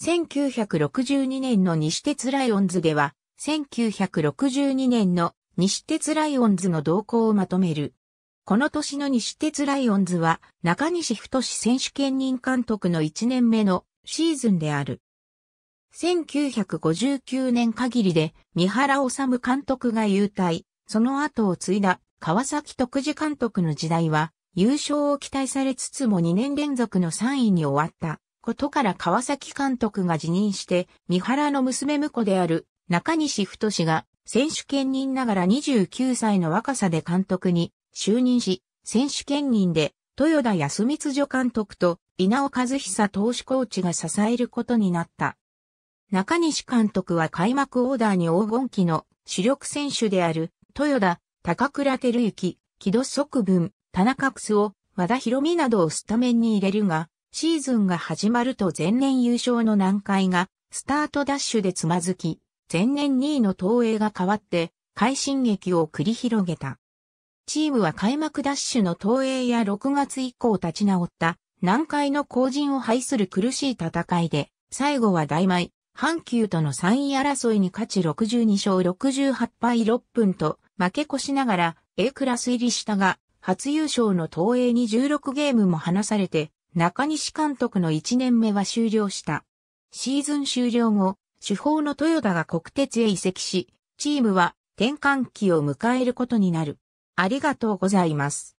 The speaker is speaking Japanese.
1962年の西鉄ライオンズでは、1962年の西鉄ライオンズの動向をまとめる。この年の西鉄ライオンズは中西太選手兼任監督の1年目のシーズンである。1959年限りで三原治監督が優退、その後を継いだ川崎徳次監督の時代は優勝を期待されつつも2年連続の3位に終わった。ことから川崎監督が辞任して、三原の娘婿である中西太が選手兼任ながら29歳の若さで監督に就任し、選手兼任で豊田康光助監督と稲尾和久投手コーチが支えることになった。中西監督は開幕オーダーに黄金期の主力選手である豊田、高倉照之、木戸即文、田中楠を和田博美などをスタメンに入れるが、シーズンが始まると前年優勝の難解が、スタートダッシュでつまずき、前年2位の東映が変わって、快進撃を繰り広げた。チームは開幕ダッシュの東映や6月以降立ち直った、南海の後陣を排する苦しい戦いで、最後は大米、阪急との3位争いに勝ち62勝68敗6分と、負け越しながら A クラス入りしたが、初優勝の東映に16ゲームも離されて、中西監督の1年目は終了した。シーズン終了後、主砲の豊田が国鉄へ移籍し、チームは転換期を迎えることになる。ありがとうございます。